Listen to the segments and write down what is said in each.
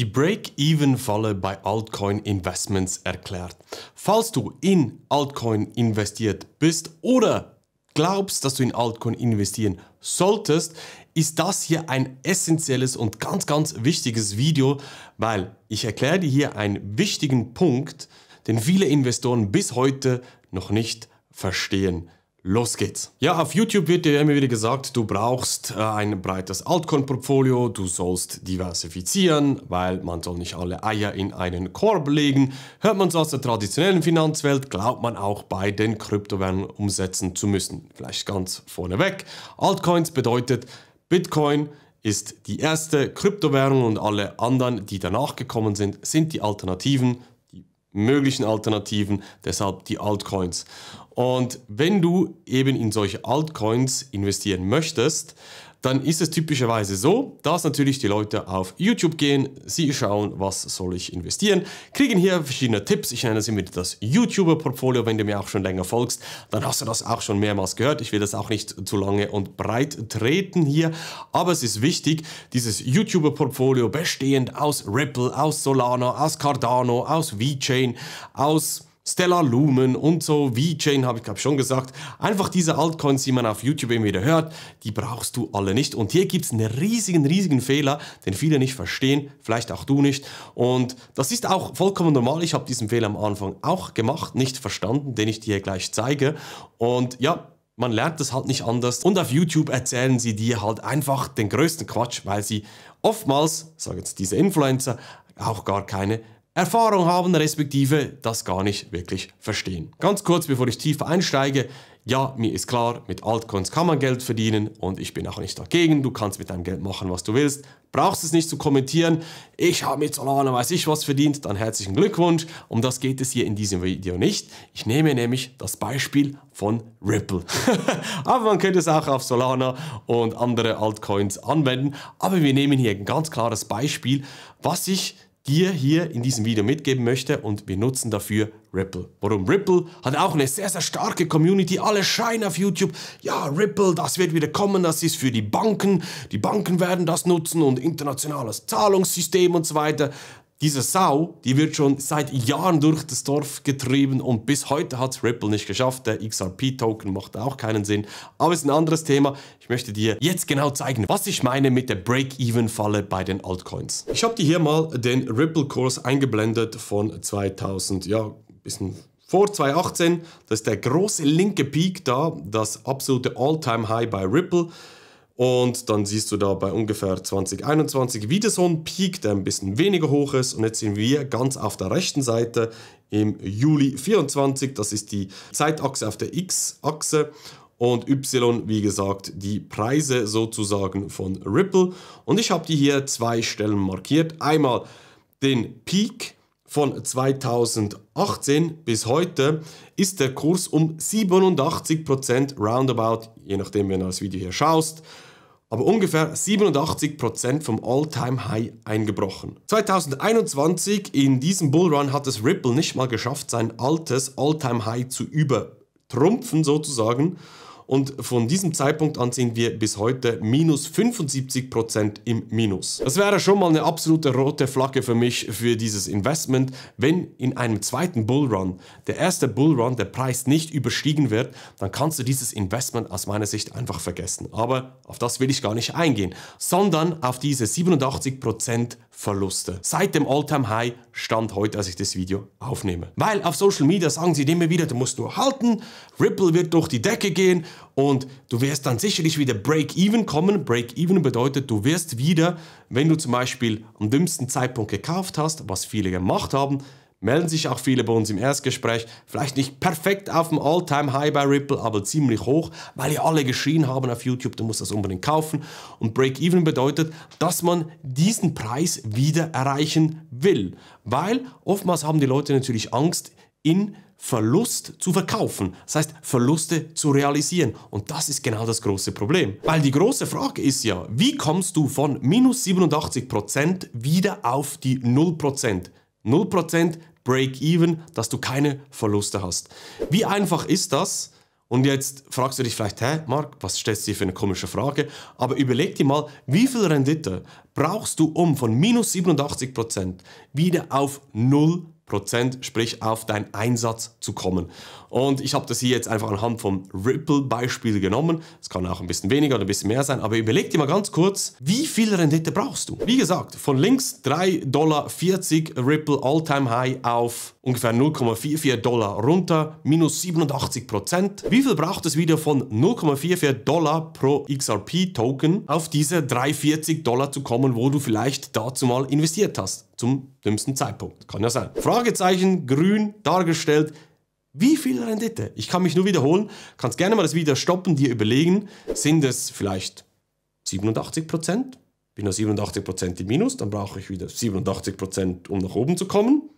die Break-Even-Falle bei Altcoin-Investments erklärt. Falls du in Altcoin investiert bist oder glaubst, dass du in Altcoin investieren solltest, ist das hier ein essentielles und ganz, ganz wichtiges Video, weil ich erkläre dir hier einen wichtigen Punkt, den viele Investoren bis heute noch nicht verstehen. Los geht's. Ja, auf YouTube wird dir immer wieder gesagt, du brauchst äh, ein breites Altcoin-Portfolio, du sollst diversifizieren, weil man soll nicht alle Eier in einen Korb legen. Hört man so aus der traditionellen Finanzwelt, glaubt man auch bei den Kryptowährungen umsetzen zu müssen. Vielleicht ganz vorneweg. Altcoins bedeutet Bitcoin, ist die erste Kryptowährung und alle anderen, die danach gekommen sind, sind die Alternativen möglichen Alternativen, deshalb die Altcoins. Und wenn du eben in solche Altcoins investieren möchtest, dann ist es typischerweise so, dass natürlich die Leute auf YouTube gehen, sie schauen, was soll ich investieren, kriegen hier verschiedene Tipps. Ich nenne sie mit das YouTuber-Portfolio, wenn du mir auch schon länger folgst, dann hast du das auch schon mehrmals gehört. Ich will das auch nicht zu lange und breit treten hier, aber es ist wichtig, dieses YouTuber-Portfolio bestehend aus Ripple, aus Solana, aus Cardano, aus VeChain, aus Stellar Lumen und so, VeChain habe ich glaube schon gesagt. Einfach diese Altcoins, die man auf YouTube immer wieder hört, die brauchst du alle nicht. Und hier gibt es einen riesigen, riesigen Fehler, den viele nicht verstehen, vielleicht auch du nicht. Und das ist auch vollkommen normal. Ich habe diesen Fehler am Anfang auch gemacht, nicht verstanden, den ich dir gleich zeige. Und ja, man lernt das halt nicht anders. Und auf YouTube erzählen sie dir halt einfach den größten Quatsch, weil sie oftmals, sagen jetzt diese Influencer, auch gar keine Erfahrung haben, respektive das gar nicht wirklich verstehen. Ganz kurz, bevor ich tiefer einsteige, ja, mir ist klar, mit Altcoins kann man Geld verdienen und ich bin auch nicht dagegen. Du kannst mit deinem Geld machen, was du willst. Brauchst es nicht zu kommentieren. Ich habe mit Solana weiß ich was verdient. Dann herzlichen Glückwunsch. Um das geht es hier in diesem Video nicht. Ich nehme nämlich das Beispiel von Ripple. Aber man könnte es auch auf Solana und andere Altcoins anwenden. Aber wir nehmen hier ein ganz klares Beispiel, was ich dir hier in diesem Video mitgeben möchte und wir nutzen dafür Ripple. Warum Ripple hat auch eine sehr, sehr starke Community. Alle schreien auf YouTube, ja, Ripple, das wird wieder kommen, das ist für die Banken. Die Banken werden das nutzen und internationales Zahlungssystem und so weiter diese Sau, die wird schon seit Jahren durch das Dorf getrieben und bis heute hat Ripple nicht geschafft. Der XRP-Token macht auch keinen Sinn, aber ist ein anderes Thema. Ich möchte dir jetzt genau zeigen, was ich meine mit der Break-Even-Falle bei den Altcoins. Ich habe dir hier mal den Ripple-Kurs eingeblendet von 2000, ja, bisschen vor 2018. Das ist der große linke Peak da, das absolute All-Time-High bei Ripple. Und dann siehst du da bei ungefähr 2021, wieder so ein Peak, der ein bisschen weniger hoch ist. Und jetzt sind wir ganz auf der rechten Seite im Juli 24. Das ist die Zeitachse auf der X-Achse und Y, wie gesagt, die Preise sozusagen von Ripple. Und ich habe die hier zwei Stellen markiert. Einmal den Peak von 2018 bis heute ist der Kurs um 87% roundabout, je nachdem, wenn du das Video hier schaust, aber ungefähr 87% vom All-Time-High eingebrochen. 2021 in diesem Bullrun hat es Ripple nicht mal geschafft, sein altes All-Time-High zu übertrumpfen sozusagen und von diesem Zeitpunkt an sind wir bis heute minus 75% im Minus. Das wäre schon mal eine absolute rote Flagge für mich für dieses Investment, wenn in einem zweiten Bullrun, der erste Bullrun, der Preis nicht überstiegen wird, dann kannst du dieses Investment aus meiner Sicht einfach vergessen. Aber auf das will ich gar nicht eingehen, sondern auf diese 87% Verluste. Seit dem All-Time-High stand heute, als ich das Video aufnehme. Weil auf Social Media sagen sie immer wieder, du musst nur halten, Ripple wird durch die Decke gehen, und du wirst dann sicherlich wieder Break-Even kommen. Break-Even bedeutet, du wirst wieder, wenn du zum Beispiel am dümmsten Zeitpunkt gekauft hast, was viele gemacht haben, melden sich auch viele bei uns im Erstgespräch. Vielleicht nicht perfekt auf dem All-Time-High bei Ripple, aber ziemlich hoch, weil ja alle geschrien haben auf YouTube, du musst das unbedingt kaufen. Und Break-Even bedeutet, dass man diesen Preis wieder erreichen will. Weil oftmals haben die Leute natürlich Angst, in Verlust zu verkaufen. Das heißt, Verluste zu realisieren. Und das ist genau das große Problem. Weil die große Frage ist ja, wie kommst du von minus 87% wieder auf die 0%? 0% Break-Even, dass du keine Verluste hast. Wie einfach ist das? Und jetzt fragst du dich vielleicht, hä, Marc, was stellst du dir für eine komische Frage? Aber überleg dir mal, wie viel Rendite brauchst du, um von minus 87% wieder auf 0% Prozent, sprich auf deinen Einsatz zu kommen. Und ich habe das hier jetzt einfach anhand vom Ripple-Beispiel genommen. Es kann auch ein bisschen weniger oder ein bisschen mehr sein, aber überleg dir mal ganz kurz, wie viel Rendite brauchst du? Wie gesagt, von links 3,40 Dollar Ripple Alltime High auf ungefähr 0,44 Dollar runter, minus 87 Prozent. Wie viel braucht es wieder von 0,44 Dollar pro XRP-Token auf diese 3,40 Dollar zu kommen, wo du vielleicht dazu mal investiert hast? zum dümmsten Zeitpunkt. Kann ja sein. Fragezeichen grün dargestellt. Wie viel Rendite? Ich kann mich nur wiederholen. Kannst gerne mal das Video stoppen, dir überlegen, sind es vielleicht 87 Bin nur 87 im Minus, dann brauche ich wieder 87 um nach oben zu kommen.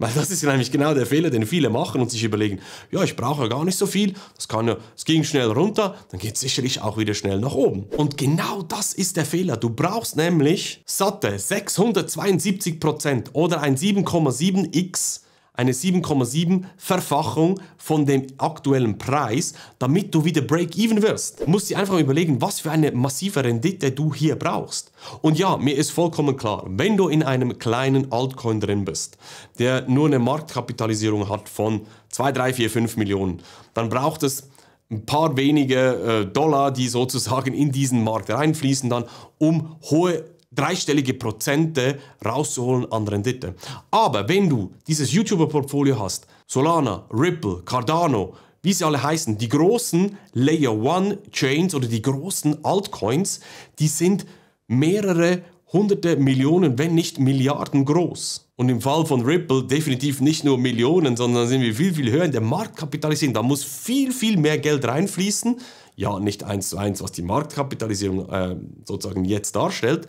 Weil das ist nämlich genau der Fehler, den viele machen und sich überlegen, ja, ich brauche ja gar nicht so viel, das kann ja, es ging schnell runter, dann geht es sicherlich auch wieder schnell nach oben. Und genau das ist der Fehler. Du brauchst nämlich satte 672% oder ein 7,7x eine 7,7 Verfachung von dem aktuellen Preis, damit du wieder Break-Even wirst. Du musst dir einfach mal überlegen, was für eine massive Rendite du hier brauchst. Und ja, mir ist vollkommen klar, wenn du in einem kleinen Altcoin drin bist, der nur eine Marktkapitalisierung hat von 2, 3, 4, 5 Millionen, dann braucht es ein paar wenige äh, Dollar, die sozusagen in diesen Markt reinfließen, dann um hohe dreistellige Prozente rauszuholen an Rendite. Aber wenn du dieses YouTuber-Portfolio hast, Solana, Ripple, Cardano, wie sie alle heißen, die großen Layer One Chains oder die großen Altcoins, die sind mehrere hunderte Millionen, wenn nicht Milliarden groß. Und im Fall von Ripple definitiv nicht nur Millionen, sondern sind wir viel, viel höher in der Marktkapitalisierung. Da muss viel, viel mehr Geld reinfließen. Ja, nicht eins zu eins, was die Marktkapitalisierung äh, sozusagen jetzt darstellt,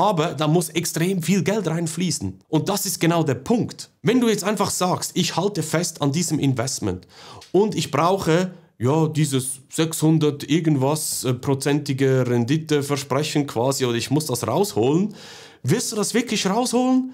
aber da muss extrem viel Geld reinfließen. Und das ist genau der Punkt. Wenn du jetzt einfach sagst, ich halte fest an diesem Investment und ich brauche ja, dieses 600 irgendwas äh, prozentige Renditeversprechen quasi oder ich muss das rausholen, wirst du das wirklich rausholen?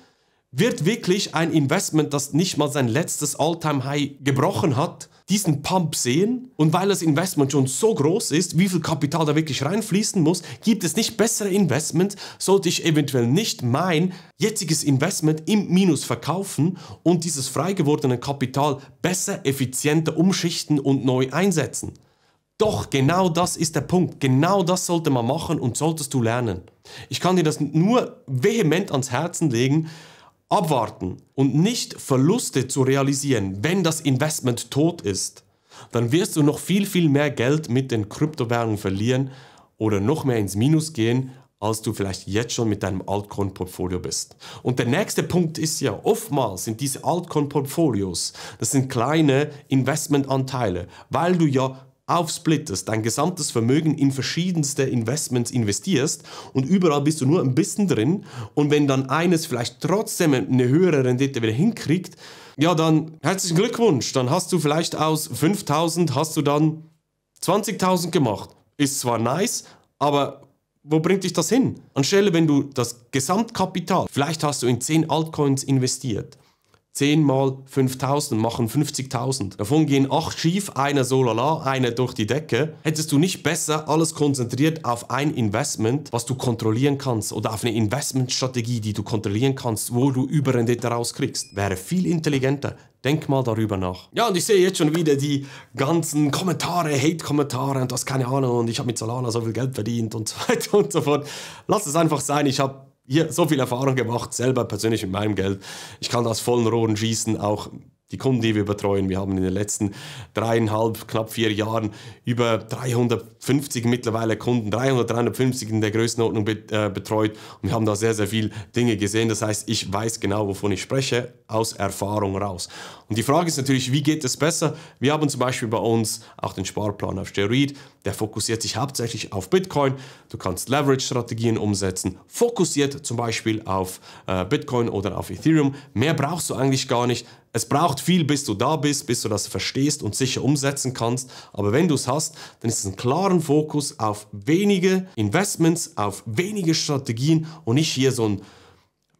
Wird wirklich ein Investment, das nicht mal sein letztes All-Time-High gebrochen hat, diesen Pump sehen und weil das Investment schon so groß ist, wie viel Kapital da wirklich reinfließen muss, gibt es nicht bessere Investments, sollte ich eventuell nicht mein jetziges Investment im Minus verkaufen und dieses freigewordene Kapital besser, effizienter umschichten und neu einsetzen. Doch genau das ist der Punkt. Genau das sollte man machen und solltest du lernen. Ich kann dir das nur vehement ans Herzen legen abwarten und nicht Verluste zu realisieren, wenn das Investment tot ist, dann wirst du noch viel, viel mehr Geld mit den Kryptowährungen verlieren oder noch mehr ins Minus gehen, als du vielleicht jetzt schon mit deinem Altcoin-Portfolio bist. Und der nächste Punkt ist ja, oftmals sind diese Altcoin-Portfolios, das sind kleine Investmentanteile, weil du ja aufsplittest, dein gesamtes Vermögen in verschiedenste Investments investierst und überall bist du nur ein bisschen drin und wenn dann eines vielleicht trotzdem eine höhere Rendite wieder hinkriegt, ja dann herzlichen Glückwunsch, dann hast du vielleicht aus 5000 hast du dann 20.000 gemacht. Ist zwar nice, aber wo bringt dich das hin? Anstelle, wenn du das Gesamtkapital, vielleicht hast du in 10 Altcoins investiert, 10 mal 5000 machen 50.000. Davon gehen 8 schief, einer so lala, einer durch die Decke. Hättest du nicht besser alles konzentriert auf ein Investment, was du kontrollieren kannst oder auf eine Investmentstrategie, die du kontrollieren kannst, wo du Überrendite rauskriegst? Wäre viel intelligenter. Denk mal darüber nach. Ja, und ich sehe jetzt schon wieder die ganzen Kommentare, Hate-Kommentare und das keine Ahnung und ich habe mit Solana so viel Geld verdient und so weiter und so fort. Lass es einfach sein. Ich habe hier so viel Erfahrung gemacht, selber persönlich mit meinem Geld. Ich kann das vollen Rohren schießen, auch die Kunden, die wir betreuen. Wir haben in den letzten dreieinhalb, knapp vier Jahren über 350 mittlerweile Kunden, 300, 350 in der Größenordnung äh, betreut und wir haben da sehr, sehr viele Dinge gesehen. Das heißt, ich weiß genau, wovon ich spreche, aus Erfahrung raus. Und die Frage ist natürlich, wie geht es besser? Wir haben zum Beispiel bei uns auch den Sparplan auf Steroid. Der fokussiert sich hauptsächlich auf Bitcoin. Du kannst Leverage-Strategien umsetzen, fokussiert zum Beispiel auf äh, Bitcoin oder auf Ethereum. Mehr brauchst du eigentlich gar nicht es braucht viel, bis du da bist, bis du das verstehst und sicher umsetzen kannst. Aber wenn du es hast, dann ist es ein klaren Fokus auf wenige Investments, auf wenige Strategien und nicht hier so ein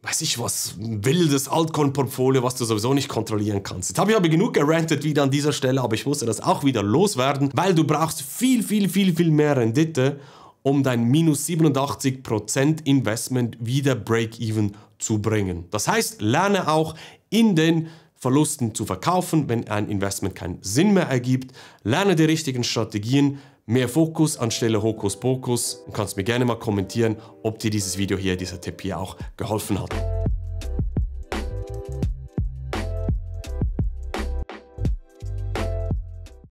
weiß ich was, wildes Altcoin-Portfolio, was du sowieso nicht kontrollieren kannst. Jetzt habe ich aber genug gerantet wieder an dieser Stelle, aber ich musste das auch wieder loswerden, weil du brauchst viel, viel, viel, viel mehr Rendite, um dein minus 87% Investment wieder Break-Even zu bringen. Das heißt, lerne auch in den Verlusten zu verkaufen, wenn ein Investment keinen Sinn mehr ergibt. Lerne die richtigen Strategien, mehr Fokus anstelle Hokuspokus Du kannst mir gerne mal kommentieren, ob dir dieses Video hier, dieser Tipp hier auch geholfen hat.